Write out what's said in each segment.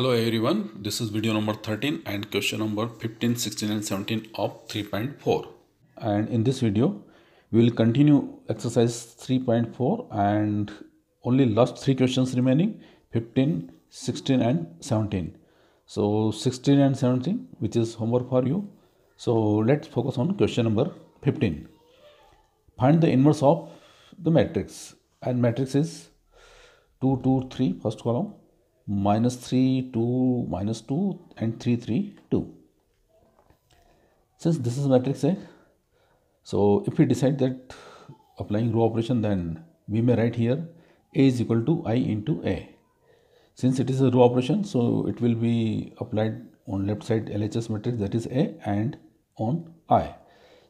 Hello everyone, this is video number 13 and question number 15, 16 and 17 of 3.4 and in this video we will continue exercise 3.4 and only last three questions remaining 15, 16 and 17. So 16 and 17 which is homework for you. So let's focus on question number 15. Find the inverse of the matrix and matrix is 2, 2, 3 first column minus 3 2 minus 2 and 3 3 2 since this is matrix A so if we decide that applying row operation then we may write here A is equal to I into A since it is a row operation so it will be applied on left side LHS matrix that is A and on I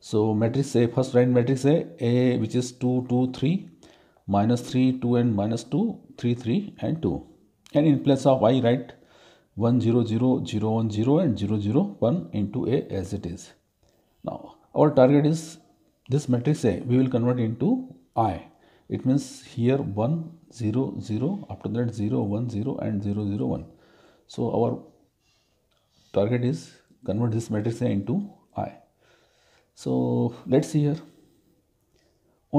so matrix A first write matrix A A which is 2 2 3 minus 3 2 and minus 2 3 3 and 2 and in place of i write 100010 and 001 into a as it is now our target is this matrix a we will convert into i it means here 1 0 0 after that 0 1 0 and 0 0 1 so our target is convert this matrix a into i so let's see here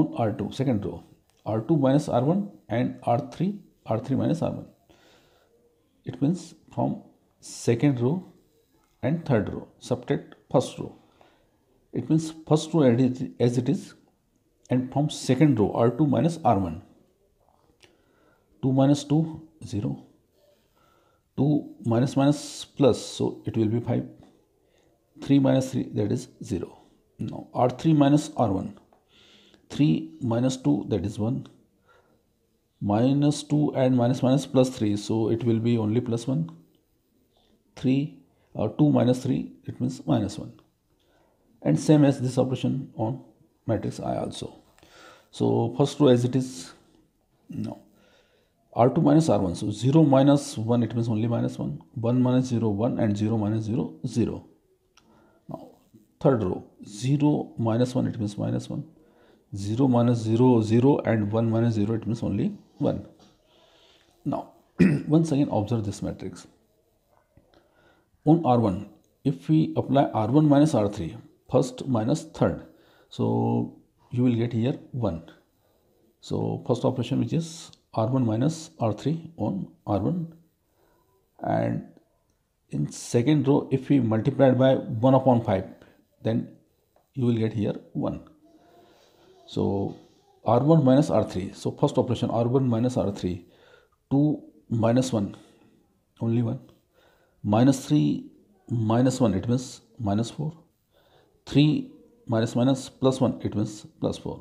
on r2 second row r2 minus r1 and r3 r3 minus r1 it means from second row and third row subtract first row it means first row as it is and from second row r2 minus r1 2 minus 2 0 2 minus minus plus so it will be 5 3 minus 3 that is 0 now r3 minus r1 3 minus 2 that is 1 minus 2 and minus minus plus 3 so it will be only plus 1 3 or uh, 2 minus 3 it means minus 1 and same as this operation on matrix I also so first row as it is no r2 minus r1 so 0 minus 1 it means only minus 1 1 minus 0 1 and 0 minus 0 0 now third row 0 minus 1 it means minus 1 0 minus 0 0 and 1 minus 0 it means only 1. Now, once again observe this matrix. On R1, if we apply R1 minus R3, first minus third, so you will get here 1. So, first operation which is R1 minus R3 on R1 and in second row if we multiply by 1 upon 5 then you will get here 1. So, r1 minus r3 so first operation r1 minus r3 2 minus 1 only 1 minus 3 minus 1 it means minus 4 3 minus minus plus 1 it means plus 4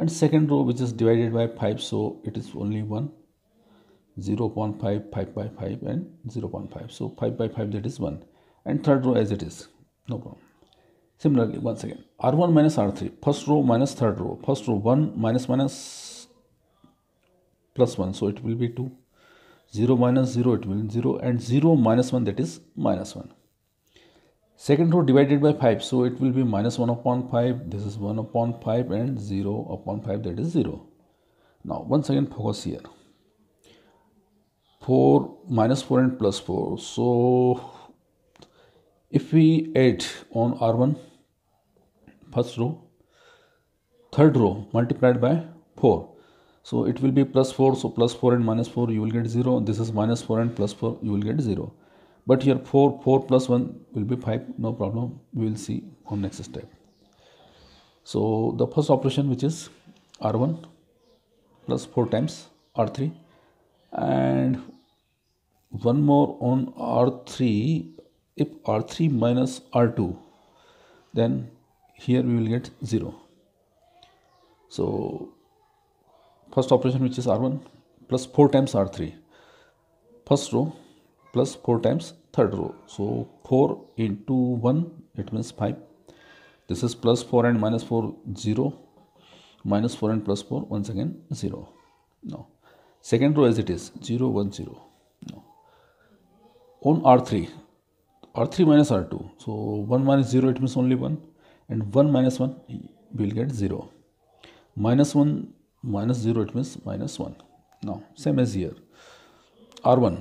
and second row which is divided by 5 so it is only 1 0 0.5 5 by 5 and 0 0.5 so 5 by 5 that is 1 and third row as it is no problem Similarly, once again, R1 minus R3, first row minus third row, first row 1 minus minus plus 1, so it will be 2. 0 minus 0, it will be 0 and 0 minus 1 that is minus 1. Second row divided by 5, so it will be minus 1 upon 5, this is 1 upon 5 and 0 upon 5 that is 0. Now once again focus here. 4 minus 4 and plus 4, so if we add on R1 first row third row multiplied by 4 so it will be plus 4 so plus 4 and minus 4 you will get 0 this is minus 4 and plus 4 you will get 0 but here 4 4 plus 1 will be 5 no problem we will see on next step so the first operation which is R1 plus 4 times R3 and one more on R3 if r3 minus r2 then here we will get 0 so first operation which is r1 plus 4 times r3 first row plus 4 times third row so 4 into 1 it means 5 this is plus 4 and minus 4 0 minus 4 and plus 4 once again 0 now second row as it is 0 1 0 no. on r3 r3 minus r2 so 1 minus 0 it means only 1 and 1 minus 1 we will get 0 minus 1 minus 0 it means minus 1 now same as here r1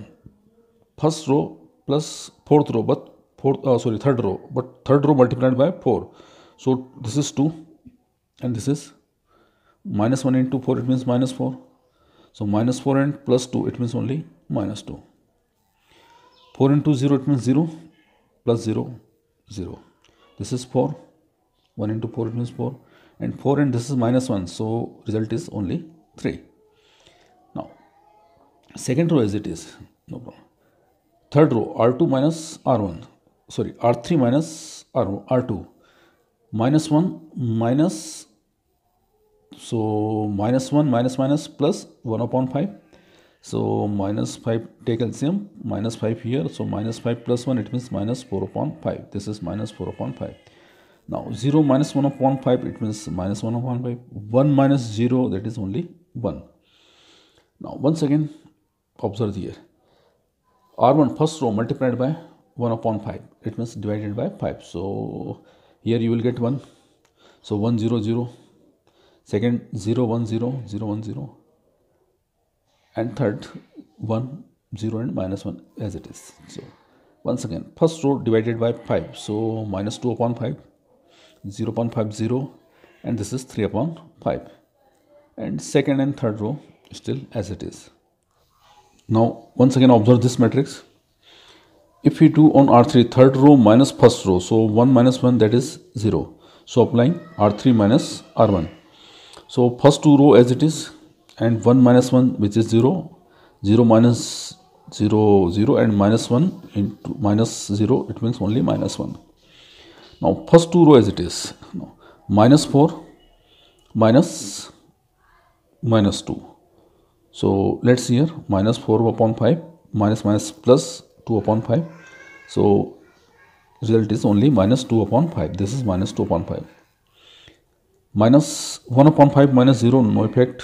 first row plus fourth row but fourth uh, sorry third row but third row multiplied by 4 so this is 2 and this is minus 1 into 4 it means minus 4 so minus 4 and plus 2 it means only minus 2 4 into 0 it means 0 plus 0 0 this is 4 1 into 4 means 4 and 4 and this is minus 1 so result is only 3 now second row as it is no problem third row r2 minus r1 sorry r3 minus r1, r2 minus 1 minus so minus 1 minus minus plus 1 upon 5 so minus 5 take LCM minus 5 here so minus 5 plus 1 it means minus 4 upon 5 this is minus 4 upon 5 now 0 minus 1 upon 5 it means minus 1 upon 5 1 minus 0 that is only 1 now once again observe here r1 first row multiplied by 1 upon 5 it means divided by 5 so here you will get 1 so 1 0 0 second 0 1 0 0 1 0 and third 1 0 and minus 1 as it is so once again first row divided by 5 so minus 2 upon 5 0 upon 5 0 and this is 3 upon 5 and second and third row still as it is now once again observe this matrix if we do on R3 third row minus first row so 1 minus 1 that is 0 so applying R3 minus R1 so first two row as it is and 1 minus 1 which is 0 0 minus 0 0 and minus 1 into minus 0 it means only minus 1 now first two row as it is 4 minus minus 2 so let's here minus 4 upon 5 minus minus plus 2 upon 5 so result is only minus 2 upon 5 this is minus 2 upon 5 minus 1 upon 5 minus 0 no effect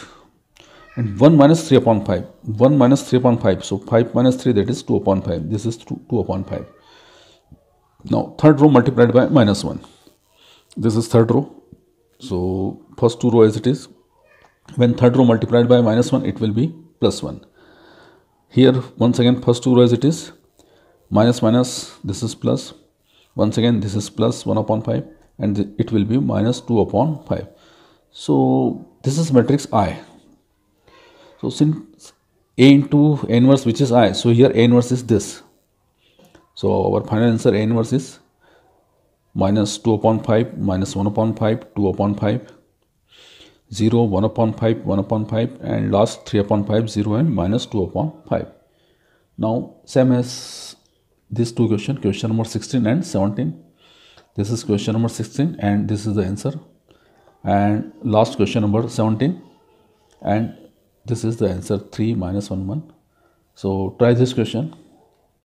and 1 minus 3 upon 5 1 minus 3 upon 5 so 5 minus 3 that is 2 upon 5 this is 2, 2 upon 5 now third row multiplied by minus 1 this is third row so first two row as it is when third row multiplied by minus 1 it will be plus 1 here once again first two row as it is minus minus this is plus once again this is plus 1 upon 5 and it will be minus 2 upon 5 so this is matrix i so since a into inverse which is i so here inverse is this so our final answer a inverse is minus 2 upon 5 minus 1 upon 5 2 upon 5 0 1 upon 5 1 upon 5 and last 3 upon 5 0 and minus 2 upon 5 now same as these two question question number 16 and 17 this is question number 16 and this is the answer and last question number 17 and this is the answer 3 minus 1 1. So try this question.